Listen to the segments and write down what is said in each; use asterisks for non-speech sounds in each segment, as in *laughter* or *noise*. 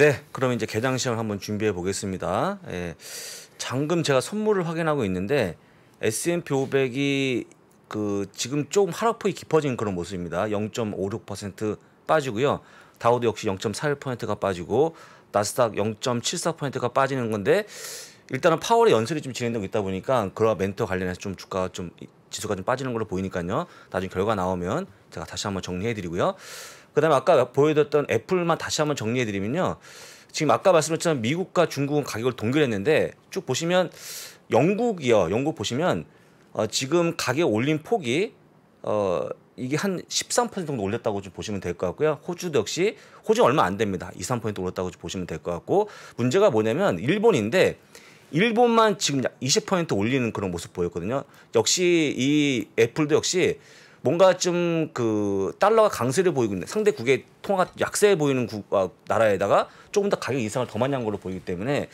네, 그럼 이제 개장 시험 한번 준비해 보겠습니다. 예, 잠금 제가 선물을 확인하고 있는데 S&P 500이 그 지금 조금 하락폭이 깊어진 그런 모습입니다. 0.56% 빠지고요. 다우도 역시 0.41%가 빠지고 나스닥 0.74%가 빠지는 건데 일단은 파월의 연설이 좀 진행되고 있다 보니까 그와 멘토 관련해서 좀 주가 좀 지수가 좀 빠지는 걸로 보이니까요. 나중에 결과 나오면 제가 다시 한번 정리해 드리고요. 그다음에 아까 보여드렸던 애플만 다시 한번 정리해드리면요. 지금 아까 말씀드렸지만 미국과 중국은 가격을 동결했는데 쭉 보시면 영국이요. 영국 보시면 어, 지금 가격 올린 폭이 어, 이게 한 13% 정도 올렸다고 좀 보시면 될 것 같고요. 호주도 역시 호주 얼마 안 됩니다. 2, 3%올렸다고좀 보시면 될 것 같고 문제가 뭐냐면 일본인데 일본만 지금 20% 올리는 그런 모습 보였거든요. 역시 이 애플도 역시 뭔가 좀 그 달러가 강세를 보이고 있는 상대국의 통화 약세 보이는 국, 아, 어, 나라에다가 조금 더 가격 인상을 더 많이 한 걸로 보이기 때문에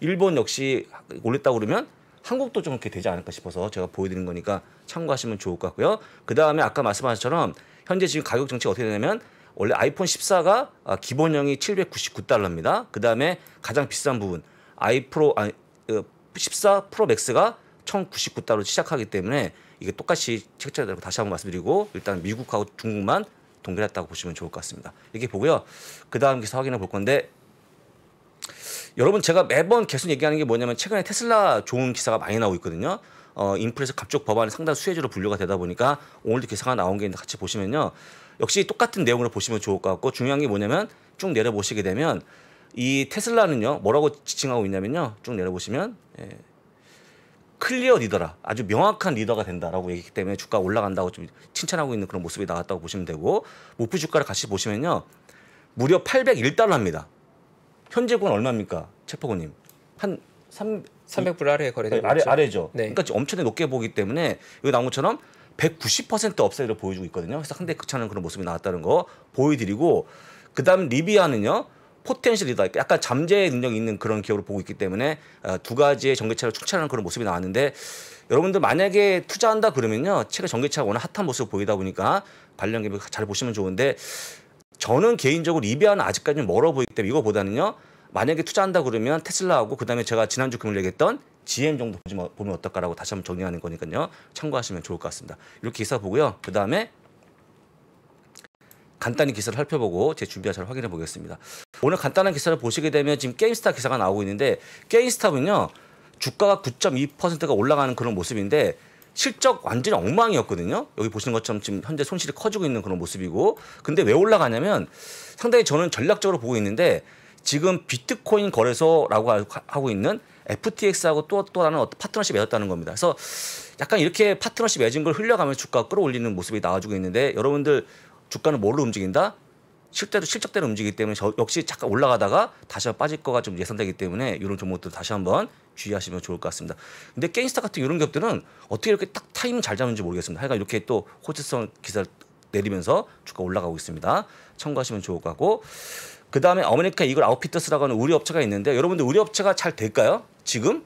일본 역시 올렸다고 그러면 한국도 좀 그렇게 되지 않을까 싶어서 제가 보여드린 거니까 참고하시면 좋을 것 같고요. 그 다음에 아까 말씀하신 것처럼 현재 지금 가격 정책 이 어떻게 되냐면 원래 아이폰 14가 아, 기본형이 799달러입니다. 그 다음에 가장 비싼 부분 아이프로 아니 14 그 프로 맥스가 1,099달러 로 시작하기 때문에 이게 똑같이 책자되고 다시 한번 말씀드리고 일단 미국하고 중국만 동결했다고 보시면 좋을 것 같습니다. 이렇게 보고요. 그 다음 기사 확인해 볼 건데 여러분 제가 매번 계속 얘기하는 게 뭐냐면 최근에 테슬라 좋은 기사가 많이 나오고 있거든요. 어, 인플레이션 감축 법안이 상당 수혜주로 분류가 되다 보니까 오늘도 기사가 나온 게 있는데 같이 보시면요. 역시 똑같은 내용으로 보시면 좋을 것 같고 중요한 게 뭐냐면 쭉 내려보시게 되면 이 테슬라는요. 뭐라고 지칭하고 있냐면요. 쭉 내려보시면 예. 클리어 리더라 아주 명확한 리더가 된다라고 얘기했기 때문에 주가 가 올라간다고 좀 칭찬하고 있는 그런 모습이 나왔다고 보시면 되고 목표 주가를 같이 보시면요 무려 801달러입니다 현재 권 얼마입니까 체포고님 한 3, 300불 아래에 거래되고 아래, 아래죠 네. 그러니까 엄청나게 높게 보기 때문에 여기 나온 것처럼 190% 업사이드를 보여주고 있거든요 그래서 한 대 극찬하는 그런 모습이 나왔다는 거 보여드리고 그다음 리비아는요 포텐셜이다. 약간 잠재 능력이 있는 그런 기업을 보고 있기 때문에 어, 두 가지의 전기차를 축차하는 그런 모습이 나왔는데 여러분들 만약에 투자한다 그러면요. 최근 전기차가 워낙 핫한 모습을 보이다 보니까 관련 기업 잘 보시면 좋은데 저는 개인적으로 리비아는 아직까지는 멀어 보이기 때문에 이거보다는요. 만약에 투자한다 그러면 테슬라하고 그다음에 제가 지난주 금요일 얘기했던 GM 정도 뭐, 보면 어떨까라고 다시 한번 정리하는 거니까요. 참고하시면 좋을 것 같습니다. 이렇게 기사 보고요. 그다음에 간단히 기사를 살펴보고 제 준비한 잘 확인해 보겠습니다. 오늘 간단한 기사를 보시게 되면 지금 게임스타 기사가 나오고 있는데 게임스타는요 주가가 9.2%가 올라가는 그런 모습인데 실적 완전히 엉망이었거든요. 여기 보시는 것처럼 지금 현재 손실이 커지고 있는 그런 모습이고 근데 왜 올라가냐면 상당히 저는 전략적으로 보고 있는데 지금 비트코인 거래소라고 하고 있는 FTX하고 또, 또 다른 어떤 파트너십 맺었다는 겁니다. 그래서 약간 이렇게 파트너십 맺은 걸 흘려가면 주가 끌어올리는 모습이 나와주고 있는데 여러분들 주가는 뭘로 움직인다? 실제도 실적대로 움직이기 때문에 역시 잠깐 올라가다가 다시 빠질 거가 좀 예상되기 때문에 이런 종목들 다시 한번 주의하시면 좋을 것 같습니다. 근데 게임스타 같은 이런 기업들은 어떻게 이렇게 딱 타임 잘 잡는지 모르겠습니다. 하여간 이렇게 또 호재성 기사를 내리면서 주가 올라가고 있습니다. 참고하시면 좋을 것 같고 그 다음에 어메리카 이걸 아웃피터스라고 하는 우리 업체가 있는데 여러분들 우리 업체가잘 될까요? 지금?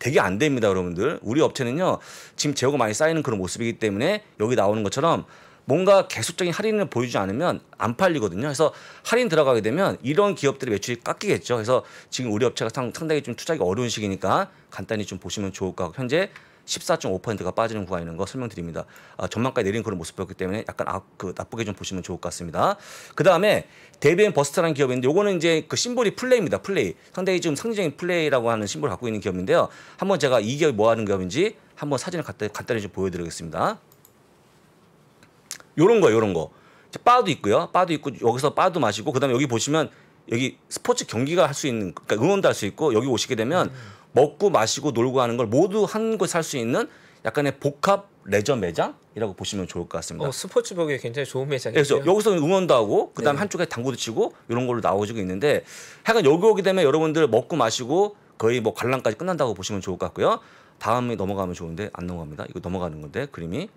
되게 안 됩니다 여러분들 우리 업체는요 지금 재고가 많이 쌓이는 그런 모습이기 때문에 여기 나오는 것처럼 뭔가 계속적인 할인을 보여주지 않으면 안 팔리거든요. 그래서 할인 들어가게 되면 이런 기업들의 매출이 깎이겠죠. 그래서 지금 우리 업체가 상당히 좀 투자하기 어려운 시기니까 간단히 좀 보시면 좋을 것 같고 현재 14.5%가 빠지는 구간이는거 설명드립니다. 아, 전망까지 내린 그런 모습이었기 때문에 약간 아, 그 나쁘게 좀 보시면 좋을 것 같습니다. 그 다음에 데비앤 버스터라는 기업인데 요거는 이제 그 심볼이 플레이입니다. 플레이. 상당히 좀 상징적인 플레이라고 하는 심볼을 갖고 있는 기업인데요. 한번 제가 이 기업이 뭐 하는 기업인지 한번 사진을 간단히 좀 보여드리겠습니다. 요런 거, 요런 거. 바도 있고요. 바도 있고 여기서 바도 마시고 그다음에 여기 보시면 여기 스포츠 경기가 할 수 있는 그러니까 응원도 할 수 있고 여기 오시게 되면 음. 먹고 마시고 놀고 하는 걸 모두 한 곳에 할수 있는 약간의 복합 레저 매장이라고 보시면 좋을 것 같습니다. 어, 스포츠 보기에 굉장히 좋은 매장이에요. 그래서 여기서 응원도 하고 그다음 네. 한쪽에 당구도 치고 이런 걸로 나오지고 있는데 하여간 여기 오게 되면 여러분들 먹고 마시고 거의 뭐 관람까지 끝난다고 보시면 좋을 것 같고요. 다음에 넘어가면 좋은데 안 넘어갑니다. 이거 넘어가는 건데 그림이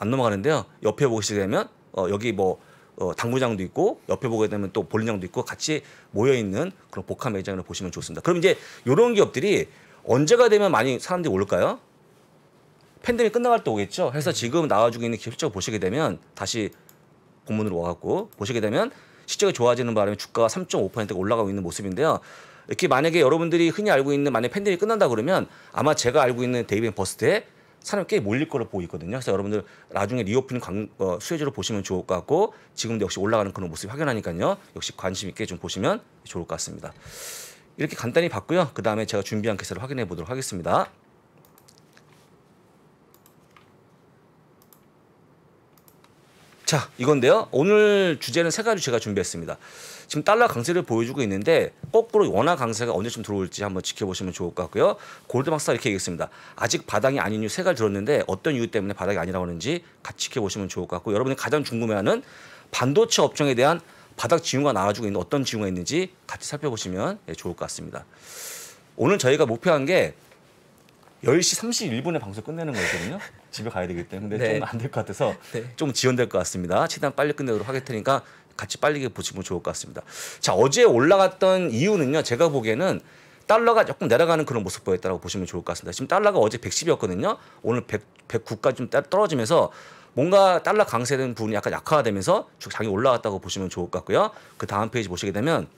안 넘어가는데요. 옆에 보시게 되면 어, 여기 뭐 어, 당구장도 있고 옆에 보게 되면 또 볼링장도 있고 같이 모여 있는 그런 복합 매장으로 보시면 좋습니다. 그럼 이제 이런 기업들이 언제가 되면 많이 사람들이 올까요? 팬데믹 끝나갈 때 오겠죠. 해서 네. 지금 나와주고 있는 기업적 보시게 되면 다시 본문으로 와갖고 보시게 되면 실적이 좋아지는 바람에 주가가 3.5%가 올라가고 있는 모습인데요. 이렇게 만약에 여러분들이 흔히 알고 있는 만약 팬데믹 끝난다 그러면 아마 제가 알고 있는 데이뱅 버스트의 사람이 꽤 몰릴 거로 보이거든요 그래서 여러분들 나중에 리오프닝 관, 어, 수혜주로 보시면 좋을 것 같고 지금도 역시 올라가는 그런 모습이 확연하니까요. 역시 관심 있게 좀 보시면 좋을 것 같습니다. 이렇게 간단히 봤고요. 그 다음에 제가 준비한 기사를 확인해 보도록 하겠습니다. 자 이건데요. 오늘 주제는 세 가지 제가 준비했습니다. 지금 달러 강세를 보여주고 있는데 거꾸로 원화 강세가 언제쯤 들어올지 한번 지켜보시면 좋을 것 같고요. 골드박스가 이렇게 얘기했습니다. 아직 바닥이 아닌 이유 세 가지 들었는데 어떤 이유 때문에 바닥이 아니라고 하는지 같이 지켜보시면 좋을 것 같고 여러분이 가장 궁금해하는 반도체 업종에 대한 바닥 지형가 나와주고 있는 어떤 지형가 있는지 같이 살펴보시면 예, 좋을 것 같습니다. 오늘 저희가 목표한 게 10시 31분에 방송 끝내는 거였거든요. 집에 가야 되기 때문에 네. 좀안 될 것 같아서 네. 좀 지연될 것 같습니다. 최대한 빨리 끝내도록 하겠으니까 같이 빨리 보시면 좋을 것 같습니다. 자 어제 올라갔던 이유는요. 제가 보기에는 달러가 조금 내려가는 그런 모습 보였다고 라 보시면 좋을 것 같습니다. 지금 달러가 어제 110이었거든요. 오늘 100, 109까지 좀 떨어지면서 뭔가 달러 강세된 부분이 약간 약화되면서 주가이 올라왔다고 보시면 좋을 것 같고요. 그 다음 페이지 보시게 되면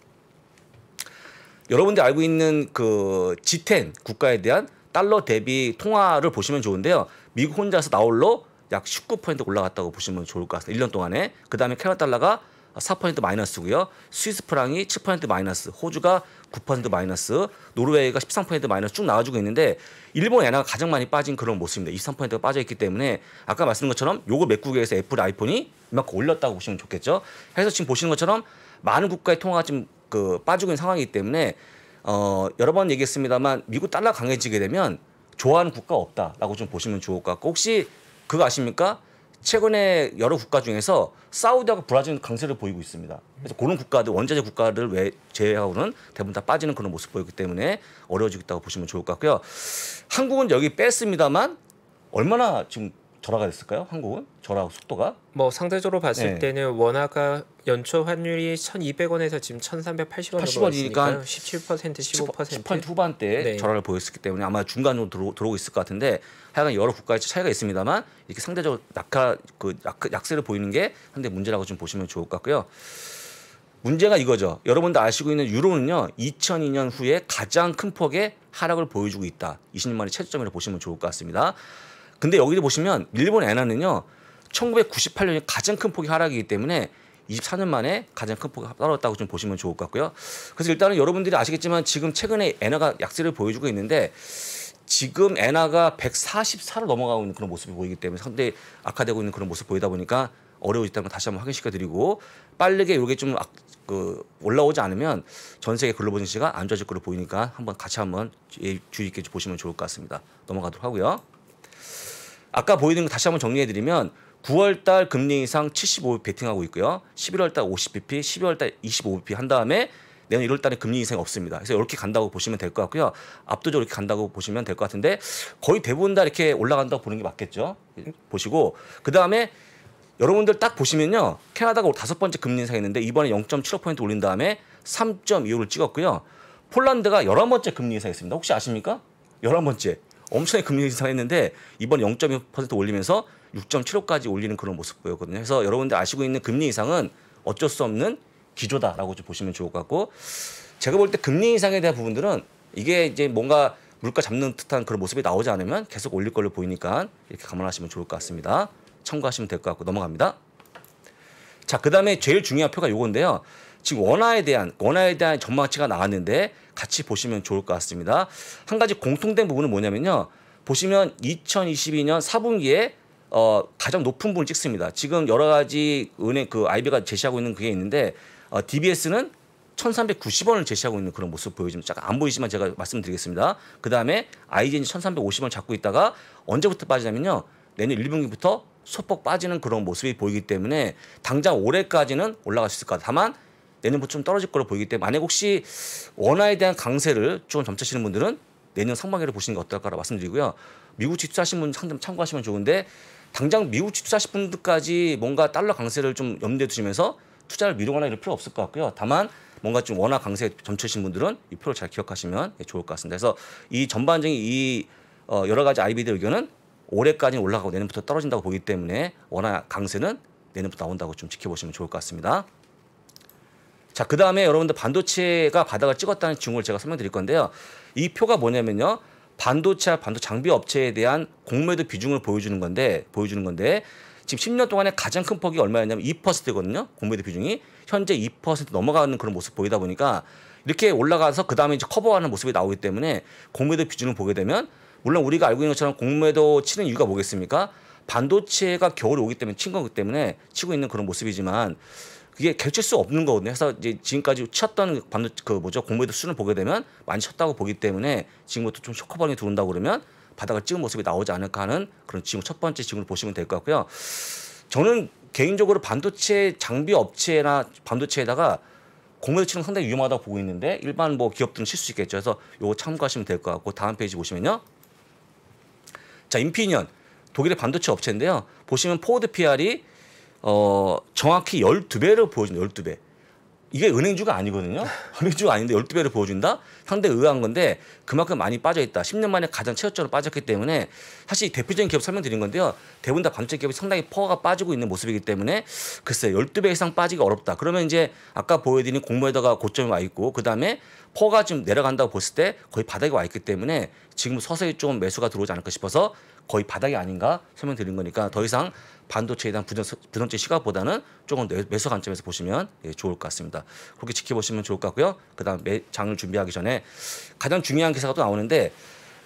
여러분들이 알고 있는 그 G10 국가에 대한 달러 대비 통화를 보시면 좋은데요. 미국 혼자서 나홀로 약 19% 올라갔다고 보시면 좋을 것 같습니다. 1년 동안에. 그다음에 캐나 달러가 4% 마이너스고요. 스위스 프랑이 7% 마이너스, 호주가 9% 마이너스, 노르웨이가 13% 마이너스 쭉 나와주고 있는데 일본 엔화가 가장 많이 빠진 그런 모습입니다. 23%가 빠져있기 때문에 아까 말씀드린 것처럼 요거 메꾸기 위해서 애플 아이폰이 이만큼 올렸다고 보시면 좋겠죠. 해서 지금 보시는 것처럼 많은 국가의 통화가 지금 그 빠지고 있는 상황이기 때문에 어 여러 번 얘기했습니다만 미국 달러 강해지게 되면 좋아하는 국가 없다라고 좀 보시면 좋을 것 같고 혹시 그거 아십니까? 최근에 여러 국가 중에서 사우디하고 브라질 강세를 보이고 있습니다. 그래서 그런 국가들 원자재 국가를 왜 제외하고는 대부분 다 빠지는 그런 모습 보였기 때문에 어려워지겠다고 보시면 좋을 것 같고요. 한국은 여기 뺐습니다만 얼마나 지금 저라가 됐을까요? 한국은 저라 속도가? 뭐 상대적으로 봤을 네. 때는 원화가 연초 환율이 1,200원에서 지금 1,380원으로 80원이니까 17% 15% 10% 후반대 네. 저하를 보였었기 때문에 아마 중간으로 들어, 들어오고 있을 것 같은데 하여간 여러 국가의 차이가 있습니다만 이렇게 상대적으로 약하그 약, 약세를 보이는 게 한데 문제라고 좀 보시면 좋을 것 같고요. 문제가 이거죠. 여러분도 아시고 있는 유로는요. 2002년 후에 가장 큰 폭의 하락을 보여주고 있다. 20년 만에 최저점이라고 보시면 좋을 것 같습니다. 근데 여기도 보시면 일본 엔화는요. 1998년이 가장 큰 폭의 하락이기 때문에 24년 만에 가장 큰 폭이 떨어졌다고 좀 보시면 좋을 것 같고요. 그래서 일단은 여러분들이 아시겠지만 지금 최근에 엔화가 약세를 보여주고 있는데 지금 엔화가 144로 넘어가고 있는 그런 모습이 보이기 때문에 상대 악화되고 있는 그런 모습 보이다 보니까 어려워졌다는 걸 다시 한번 확인시켜 드리고 빠르게 이게 좀 악, 그 올라오지 않으면 전 세계 글로벌 증시가 안 좋아질 걸로 보이니까 한번 같이 한번 예, 주의 깊게 보시면 좋을 것 같습니다. 넘어가도록 하고요. 아까 보이는거 다시 한번 정리해드리면 9월달 금리 인상 75BP 팅하고 있고요. 11월달 50BP, 12월달 25BP 한 다음에 내년 1월달에 금리 인상이 없습니다. 그래서 이렇게 간다고 보시면 될 것 같고요. 압도적으로 이렇게 간다고 보시면 될 것 같은데 거의 대부분 다 이렇게 올라간다고 보는 게 맞겠죠. 보시고 그 다음에 여러분들 딱 보시면요. 캐나다가 다섯 번째 금리 인상했는데 이번에 0.75포인트 올린 다음에 3.25를 찍었고요. 폴란드가 열한 번째 금리 인상했습니다. 혹시 아십니까? 열한 번째 엄청나게 금리 인상했는데 이번 0.2% 올리면서 6.75까지 올리는 그런 모습 보였거든요. 그래서 여러분들 아시고 있는 금리 인상은 어쩔 수 없는 기조다라고 좀 보시면 좋을 것 같고 제가 볼 때 금리 인상에 대한 부분들은 이게 이제 뭔가 물가 잡는 듯한 그런 모습이 나오지 않으면 계속 올릴 걸로 보이니까 이렇게 감안하시면 좋을 것 같습니다. 참고하시면 될 것 같고 넘어갑니다. 자, 그다음에 제일 중요한 표가 요건데요. 지금 원화에 대한 원화에 대한 전망치가 나왔는데 같이 보시면 좋을 것 같습니다. 한 가지 공통된 부분은 뭐냐면요. 보시면 2022년 4분기에 어, 가장 높은 분을 찍습니다. 지금 여러 가지 은행 그 IB가 제시하고 있는 그게 있는데 어, DBS는 1,390원을 제시하고 있는 그런 모습 보여지면 잠깐 안 보이지만 제가 말씀드리겠습니다. 그다음에 IGN이 1,350원을 잡고 있다가 언제부터 빠지냐면요. 내년 1분기부터 소폭 빠지는 그런 모습이 보이기 때문에 당장 올해까지는 올라갈 수 있을 것 같아요. 다만 내년부터 뭐 좀 떨어질 걸로 보이기 때문에 만약 혹시 원화에 대한 강세를 좀 점치시는 분들은 내년 상반기를 보시는 게 어떨까라고 말씀드리고요. 미국 지수 하신 분 상점 참고하시면 좋은데 당장 미국 지수 하신 분들까지 뭔가 달러 강세를 좀 염두에 두시면서 투자를 미루거나 이럴 필요 없을 것 같고요. 다만 뭔가 좀 원화 강세 점치신 분들은 이 표를 잘 기억하시면 좋을 것 같습니다. 그래서 이 전반적인 이 어, 여러 가지 아이비들 의견은 올해까지 올라가고 내년부터 떨어진다고 보기 때문에 원화 강세는 내년부터 나온다고 좀 지켜보시면 좋을 것 같습니다. 자, 그 다음에 여러분들 반도체가 바닥을 찍었다는 증거를 제가 설명드릴 건데요. 이 표가 뭐냐면요. 반도체와 반도 장비 업체에 대한 공매도 비중을 보여주는 건데, 보여주는 건데, 지금 10년 동안에 가장 큰 폭이 얼마였냐면 2%거든요. 공매도 비중이. 현재 2% 넘어가는 그런 모습 보이다 보니까 이렇게 올라가서 그 다음에 이제 커버하는 모습이 나오기 때문에 공매도 비중을 보게 되면 물론 우리가 알고 있는 것처럼 공매도 치는 이유가 뭐겠습니까? 반도체가 겨울에 오기 때문에 친 거기 때문에 치고 있는 그런 모습이지만 그게 겹칠 수 없는 거거든요. 그래서 이제 지금까지 쳤던 반도 그 뭐죠 공매도 수를 보게 되면 많이 쳤다고 보기 때문에 지금부터 좀 쇼커방이 들어온다 그러면 바닥을 찍은 모습이 나오지 않을까 하는 그런 지금 첫 번째 지금을 보시면 될 것 같고요. 저는 개인적으로 반도체 장비 업체나 반도체에다가 공매도 치는 상당히 위험하다고 보고 있는데 일반 뭐 기업들은 칠 수 있겠죠. 그래서 요거 참고하시면 될 것 같고 다음 페이지 보시면요. 자, 인피니언 독일의 반도체 업체인데요. 보시면 포워드 PR이 어, 정확히 12배를 보여준 12배. 이게 은행주가 아니거든요. *laughs* 은행주가 아닌데 12배를 보여준다? 상대 의아한 건데 그만큼 많이 빠져있다. 10년 만에 가장 최저점으로 빠졌기 때문에 사실 대표적인 기업 설명드린 건데요. 대부분 다 반도체 기업이 상당히 퍼가 빠지고 있는 모습이기 때문에 글쎄 12배 이상 빠지기 어렵다. 그러면 이제 아까 보여드린 공모에다가 고점이 와 있고 그다음에 퍼가 지금 내려간다고 봤을 때 거의 바닥에 와 있기 때문에 지금 서서히 좀 매수가 들어오지 않을까 싶어서 거의 바닥이 아닌가 설명드린 거니까 더 이상 반도체에 대한 부정적 시각보다는 조금 매수 관점에서 보시면 예, 좋을 것 같습니다. 그렇게 지켜보시면 좋을 것 같고요. 그다음 장을 준비하기 전에 가장 중요한 기사가 또 나오는데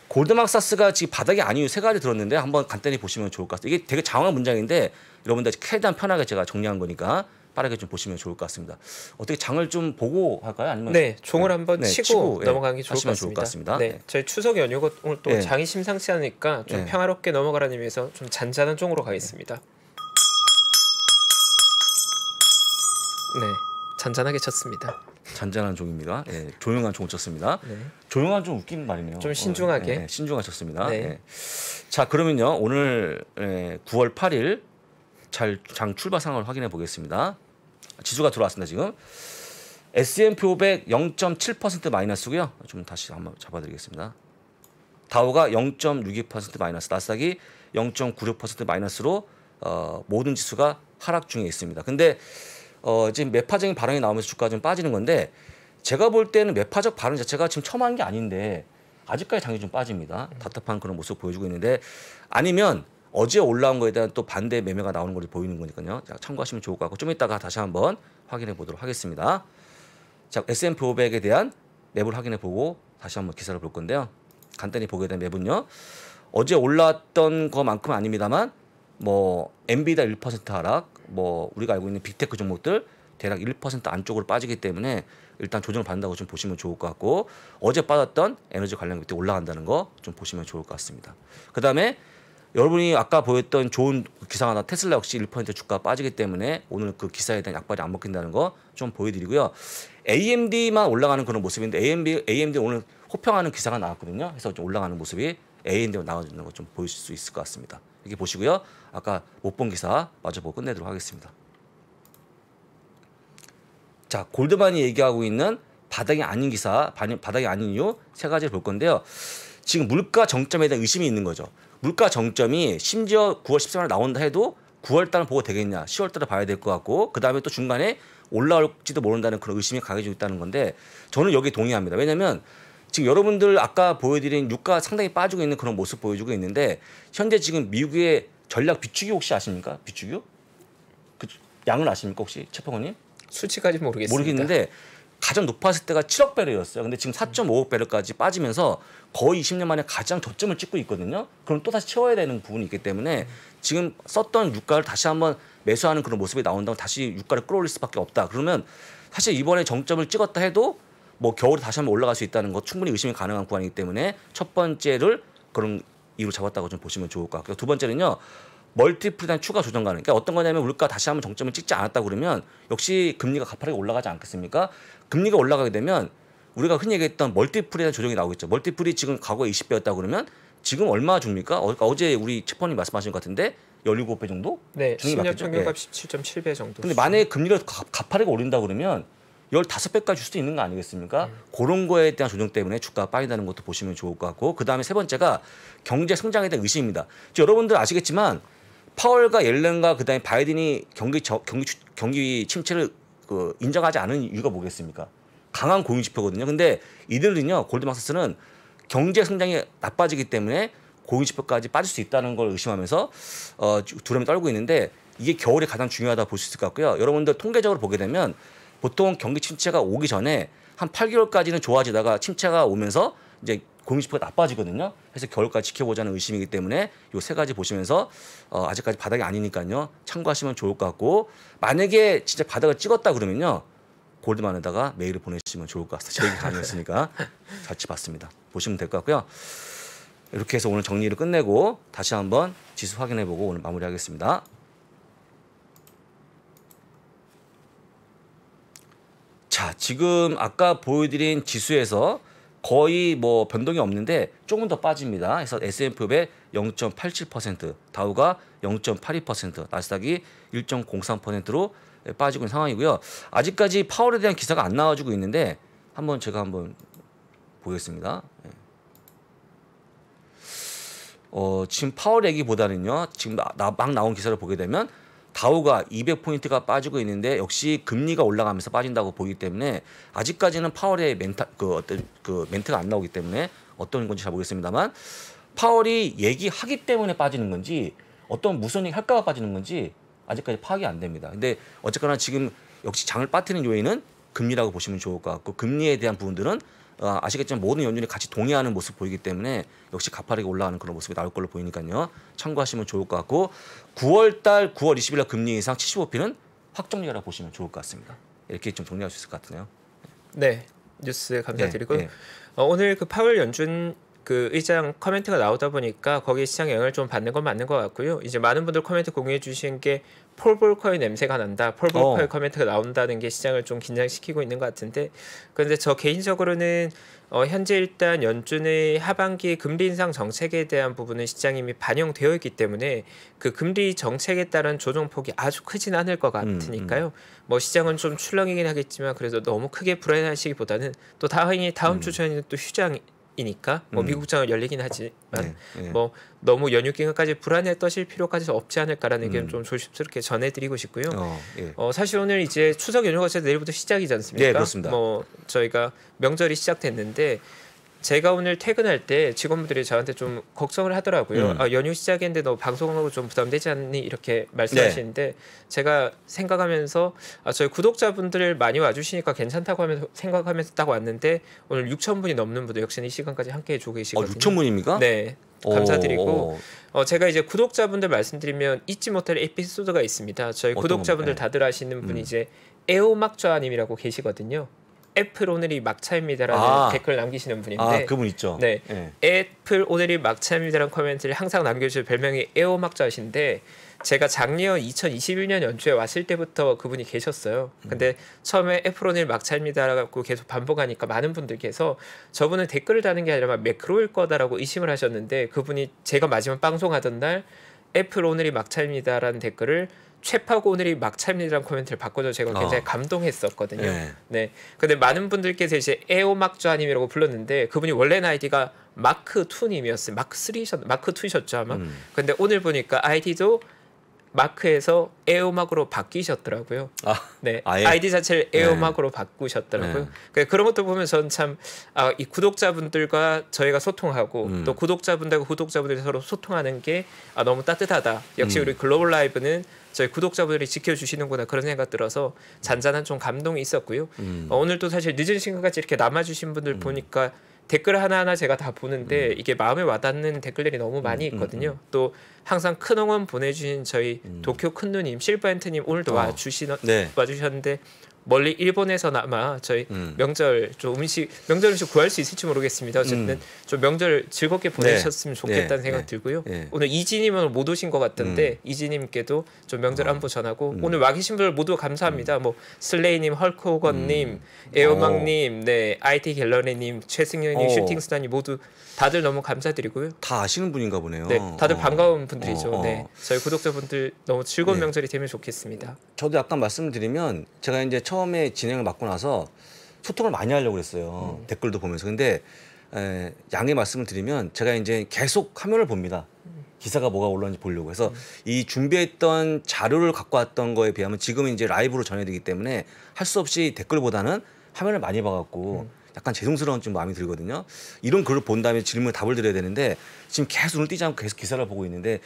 골드막사스가 지금 바닥이 아니이세 가지 들었는데 한번 간단히 보시면 좋을 것 같습니다. 이게 되게 장황한 문장인데 여러분들 최대한 편하게 제가 정리한 거니까 빠르게 좀 보시면 좋을 것 같습니다. 어떻게 장을 좀 보고 할까요? 아니면 네, 종을 네. 한번 네, 치고, 치고 예, 넘어가는 게 좋을 것, 좋을 것 같습니다. 네, 네, 저희 추석 연휴가 오늘 또 예. 장이 심상치 않으니까 좀 평화롭게 넘어가라는 의미에서 좀 잔잔한 종으로 가겠습니다. 네, 잔잔하게 쳤습니다. 잔잔한 종입니다. 예, 조용한 종 쳤습니다. 네. 조용한 종 웃긴 말이네요. 좀 신중하게. 예, 예, 네, 신중하셨습니다. 예. 네. 자, 그러면요. 오늘 9월 8일 잘, 장 출발 상황을 확인해 보겠습니다. 지수가 들어왔습니다, 지금. S&P 500 0.7% 마이너스고요. 좀 다시 한번 잡아드리겠습니다. 다우가 0.62% 마이너스, 나스닥이 0.96% 마이너스로 어, 모든 지수가 하락 중에 있습니다. 근데 어, 지금 매파적인 발언이 나오면서 주가가 좀 빠지는 건데 제가 볼 때는 매파적 발언 자체가 지금 처음 한 게 아닌데 아직까지 당연히 좀 빠집니다. 네. 답답한 그런 모습 보여주고 있는데 아니면 어제 올라온 거에 대한 또 반대 매매가 나오는 걸로 보이는 거니까요. 자, 참고하시면 좋을 것 같고 좀 이따가 다시 한번 확인해 보도록 하겠습니다. 자, S&P 500에 대한 맵을 확인해 보고 다시 한번 기사를 볼 건데요. 간단히 보게 된 맵은요. 어제 올랐던 것만큼 아닙니다만 뭐 엔비다 1% 하락, 뭐 우리가 알고 있는 빅테크 종목들 대략 1% 안쪽으로 빠지기 때문에 일단 조정을 받는다고 좀 보시면 좋을 것 같고 어제 빠졌던 에너지 관련 그때 올라간다는 거 좀 보시면 좋을 것 같습니다. 그다음에 여러분이 아까 보였던 좋은 기사 하나 테슬라 역시 1% 주가 빠지기 때문에 오늘 그 기사에 대한 약발이 안 먹힌다는 거 좀 보여드리고요. AMD만 올라가는 그런 모습인데 AMD, AMD 오늘 호평하는 기사가 나왔거든요. 그래서 좀 올라가는 모습이 a 인데로 나눠지는 걸좀 보실 수 있을 것 같습니다. 이렇게 보시고요. 아까 못 본 기사 마저 보고 끝내도록 하겠습니다. 자, 골드만이 얘기하고 있는 바닥이 아닌 기사, 바닥이 아닌 이유 세 가지를 볼 건데요. 지금 물가 정점에 대한 의심이 있는 거죠. 물가 정점이 심지어 9월 13일 나온다 해도 9월 달은 보고 되겠냐, 10월 달에 봐야 될 것 같고 그 다음에 또 중간에 올라올지도 모른다는 그런 의심이 강해지고 있다는 건데 저는 여기 동의합니다. 왜냐하 지금 여러분들 아까 보여드린 유가 상당히 빠지고 있는 그런 모습 보여주고 있는데 현재 지금 미국의 전략 비축유 혹시 아십니까? 비축유? 그 양을 아십니까 혹시 최평원님? 수치까지 모르겠습니다. 모르겠는데 가장 높았을 때가 7억 배럴이었어요. 근데 지금 4.5억 배럴까지 빠지면서 거의 20년 만에 가장 저점을 찍고 있거든요. 그럼 또 다시 채워야 되는 부분이 있기 때문에 지금 썼던 유가를 다시 한번 매수하는 그런 모습이 나온다고 다시 유가를 끌어올릴 수밖에 없다. 그러면 사실 이번에 정점을 찍었다 해도 뭐 겨울에 다시 한번 올라갈 수 있다는 것 충분히 의심이 가능한 구간이기 때문에 첫 번째를 그런 이유로 잡았다고 좀 보시면 좋을 것 같고요. 두 번째는요. 멀티플이나 추가 조정 가능. 그러니까 어떤 거냐면 물가 다시 한번 정점을 찍지 않았다 그러면 역시 금리가 가파르게 올라가지 않겠습니까? 금리가 올라가게 되면 우리가 흔히 얘기했던 멀티플이라는 조정이 나오겠죠. 멀티플이 지금 과거에 20배였다 그러면 지금 얼마 줍니까? 어, 그러니까 제 우리 채퍼님 말씀하신 것 같은데 17배 정도? 네, 10년 평균값 네. 17.7배 정도. 근데 만약에 금리가 가, 파르게 오른다 그러면 열다섯 배까지 줄 수도 있는 거 아니겠습니까? 음. 그런 거에 대한 조정 때문에 주가가 빠진다는 것도 보시면 좋을 것 같고 그다음에 세 번째가 경제 성장에 대한 의심입니다. 여러분들 아시겠지만 파월과 옐렌과 그다음에 바이든이 경기 저, 경기 경기 침체를 그 인정하지 않은 이유가 뭐겠습니까? 강한 고용 지표거든요. 근데 이들은요 골드만삭스는 경제 성장이 나빠지기 때문에 고용 지표까지 빠질 수 있다는 걸 의심하면서 어, 두려움이 떨고 있는데 이게 겨울이 가장 중요하다 볼수 있을 것 같고요. 여러분들 통계적으로 보게 되면 보통 경기 침체가 오기 전에 한 8개월까지는 좋아지다가 침체가 오면서 이제 공인지표가 나빠지거든요. 그래서 겨울까지 지켜보자는 의심이기 때문에 요 세 가지 보시면서 어, 아직까지 바닥이 아니니까요. 참고하시면 좋을 것 같고 만약에 진짜 바닥을 찍었다 그러면요. 골드만에다가 메일을 보내시면 좋을 것 같습니다. 제기 가능했으니까 같이 봤습니다. 보시면 될 것 같고요. 이렇게 해서 오늘 정리를 끝내고 다시 한번 지수 확인해보고 오늘 마무리하겠습니다. 자, 지금 아까 보여드린 지수에서 거의 뭐 변동이 없는데 조금 더 빠집니다. 그래서 S&P500 0.87%, 다우가 0.82%, 나스닥이 1.03%로 빠지고 있는 상황이고요. 아직까지 파월에 대한 기사가 안 나와주고 있는데 한번 제가 한번 보겠습니다. 예. 어, 지금 파월 얘기보다는요. 지금 나, 막 나온 기사를 보게 되면 다우가 200포인트가 빠지고 있는데 역시 금리가 올라가면서 빠진다고 보기 때문에 아직까지는 파월의 멘타 그 어떤 그 멘트가 안 나오기 때문에 어떤 건지 잘 모르겠습니다만 파월이 얘기하기 때문에 빠지는 건지 어떤 무슨 얘기 할까가 빠지는 건지 아직까지 파악이 안 됩니다. 근데 어쨌거나 지금 역시 장을 빠뜨리는 요인은 금리라고 보시면 좋을 것 같고 금리에 대한 부분들은 아, 아시겠지만 모든 연준이 같이 동의하는 모습 보이기 때문에 역시 가파르게 올라가는 그런 모습이 나올 걸로 보이니까요. 참고하시면 좋을 것 같고 9월 달 9월 20일 날 금리 인상 75피는 확정리라 보시면 좋을 것 같습니다. 이렇게 좀 정리할 수 있을 것 같네요. 네. 뉴스 에 감사드리고요. 네, 네. 어, 오늘 그 파월 연준 그 의장 커멘트가 나오다 보니까 거기 시장 영향을 좀 받는 건 맞는 것 같고요. 이제 많은 분들 커멘트 공유해 주신 게 폴볼커의 냄새가 난다. 폴볼커의 어. 커멘트가 나온다는 게 시장을 좀 긴장시키고 있는 것 같은데 그런데 저 개인적으로는 어, 현재 일단 연준의 하반기 금리 인상 정책에 대한 부분은 시장 이미 반영되어 있기 때문에 그 금리 정책에 따른 조정폭이 아주 크진 않을 것 음, 같으니까요. 음, 음. 뭐 시장은 좀 출렁이긴 하겠지만 그래도 너무 크게 불안해하시기보다는 또 다행히 다음 음. 주 전에는 또 휴장 이 이니까 뭐 음. 미국 장을 열리긴 하지만 네, 네. 뭐 너무 연휴 기간까지 불안해 떠실 필요까지 없지 않을까라는 의견 음. 좀 조심스럽게 전해드리고 싶고요. 어, 예. 어, 사실 오늘 이제 추석 연휴가 이제 내일부터 시작이지 않습니까? 네, 그렇습니다. 뭐 저희가 명절이 시작됐는데 제가 오늘 퇴근할 때 직원분들이 저한테 좀 걱정을 하더라고요. 음. 아, 연휴 시작인데 너방송하고좀 부담되지 않니? 이렇게 말씀하시는데 네. 제가 생각하면서 아, 저희 구독자분들 많이 와주시니까 괜찮다고 하면서 생각하면서 딱 왔는데 오늘 6천 분이 넘는 분도 역시나 이 시간까지 함께해 주고 계시거든요. 어, 6천 분입니까? 네. 감사드리고 어, 제가 이제 구독자분들 말씀드리면 잊지 못할 에피소드가 있습니다. 저희 구독자분들 다들 아시는 분이 음. 이제 에오막좌님이라고 계시거든요. 애플 오늘이 막차입니다라는 아. 댓글 남기시는 분인데 아, 그분 있죠. 네. 네. 애플 오늘이 막차입니다라는 코멘트를 항상 남겨주실 별명이 에어막자신데 제가 작년 2021년 연초에 왔을 때부터 그분이 계셨어요. 음. 근데 음. 처음에 애플오일 막차입니다라고 계속 반복하니까 많은 분들께서 저분은 댓글을 다는 게 아니라 매크로일 거다라고 의심을 하셨는데 그분이 제가 마지막 방송하던 날 애플 오늘이 막차입니다라는 댓글을 최파고 오늘이 막차입니다라는 코멘트를 바꿔줘 제가 어. 굉장히 어. 감동했었거든요. 네. 네. 근데 많은 분들께서 이제 에오막주아님이라고 불렀는데 그분이 원래는 아이디가 마크 투님이었어요. 마크 쓰리셨 마크 투셨죠 아마. 음. 근데 오늘 보니까 아이디도 마크에서 에어막으로 바뀌셨더라고요. 아, 네, 아예? 아이디 자체를 에어막으로 네. 바꾸셨더라고요. 네. 그러니까 그런 것도 보면 저는 참이 아, 구독자분들과 저희가 소통하고 음. 또 구독자분들과 구독자분들이 서로 소통하는 게 아, 너무 따뜻하다. 역시 음. 우리 글로벌 라이브는 저희 구독자분들이 지켜주시는구나 그런 생각 들어서 잔잔한 좀 감동이 있었고요. 음. 어, 오늘 도 사실 늦은 시간까지 이렇게 남아주신 분들 음. 보니까 댓글 하나하나 제가 다 보는데 음. 이게 마음에 와닿는 댓글들이 너무 많이 음, 음, 있거든요. 음. 또 항상 큰 응원 보내주신 저희 음. 도쿄 큰누님, 실바엔트님 오늘도 어. 와주시 네. 와주셨는데 멀리 일본에서나마 저희 음. 명절 좀 음식 명절 음식 구할 수 있을지 모르겠습니다. 어쨌든 음. 좀 명절 즐겁게 네. 보내셨으면 네. 좋겠다는 네. 생각 네. 들고요. 오늘 이지님은 못 오신 것같은데 음. 이지님께도 좀 명절 안부 음. 전하고 음. 오늘 와 계신 분들 모두 감사합니다. 음. 뭐 슬레이님, 헐크호건님, 에어망님, 어. 네 IT 갤러리님, 최승현님, 어. 슈팅스타님 모두 다들 너무 감사드리고요. 다 아시는 분인가 보네요. 네, 다들 어. 반가운 분들이죠. 어, 어. 네, 저희 구독자분들 너무 즐거운 네. 명절이 되면 좋겠습니다. 저도 약간 말씀드리면 제가 이제 처음에 진행을 맡고 나서 소통을 많이 하려고 그랬어요. 음. 댓글도 보면서 근데 에, 양해 말씀을 드리면 제가 이제 계속 화면을 봅니다. 음. 기사가 뭐가 올라오는지 보려고 해서 음. 이 준비했던 자료를 갖고 왔던 거에 비하면 지금은 이제 라이브로 전해드리기 때문에 할 수 없이 댓글보다는 화면을 많이 봐갖고 음. 약간 죄송스러운 좀 마음이 들거든요. 이런 글을 본 다음에 질문 답을 드려야 되는데 지금 계속 눈을 띄지 않고 계속 기사를 보고 있는데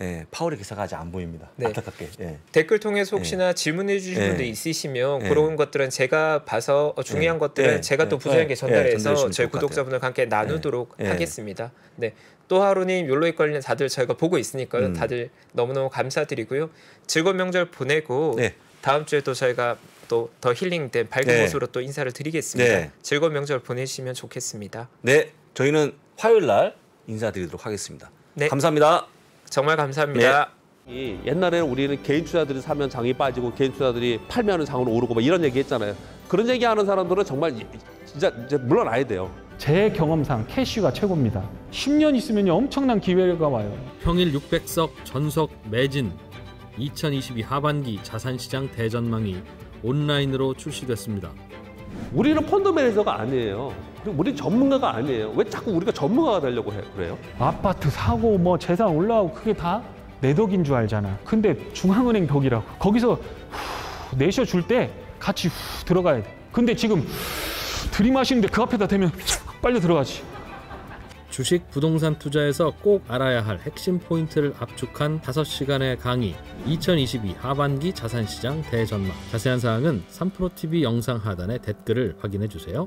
예, 파월의 기사가 아직 안 보입니다. 네. 안타깝게. 예. 댓글 통해서 예. 혹시나 예. 질문해 주신 분들 있으시면 예. 그런 것들은 제가 봐서 어, 예. 중요한 것들은 제가 또 부조하게 전달해서 저희 구독자분들과 함께 나누도록 하겠습니다. 네. 또 하루님 욜로이 걸리는 다들 저희가 보고 있으니까요. 음. 다들 너무너무 감사드리고요. 즐거운 명절 보내고 네. 다음 주에 또 저희가 또더 힐링된 밝은 네. 모습으로 또 인사를 드리겠습니다. 네. 즐거운 명절 보내시면 좋겠습니다. 네, 저희는 화요일 날 인사드리도록 하겠습니다. 네. 감사합니다. 정말 감사합니다. 네. 옛날에는 우리는 개인 투자들이 사면 장이 빠지고 개인 투자들이 팔면 장으로 오르고 막 이런 얘기 했잖아요. 그런 얘기 하는 사람들은 정말 진짜 이제 물러나야 돼요. 제 경험상 캐시가 최고입니다. 10년 있으면 엄청난 기회가 와요. 평일 600석 전석 매진 2022 하반기 자산시장 대전망이 온라인으로 출시됐습니다. 우리는 펀드 매니저가 아니에요. 우리 전문가가 아니에요. 왜 자꾸 우리가 전문가가 되려고 해, 그래요? 아파트 사고 뭐 재산 올라오고 그게 다 내 덕인 줄 알잖아. 근데 중앙은행 덕이라고. 거기서 후, 내셔 줄 때 같이 후, 들어가야 돼. 근데 지금 후, 들이마시는데 그 앞에다 대면 빨려 들어가지. 주식 부동산 투자에서 꼭 알아야 할 핵심 포인트를 압축한 5시간의 강의 2022 하반기 자산시장 대전망 자세한 사항은 3프로TV 영상 하단의 댓글을 확인해 주세요.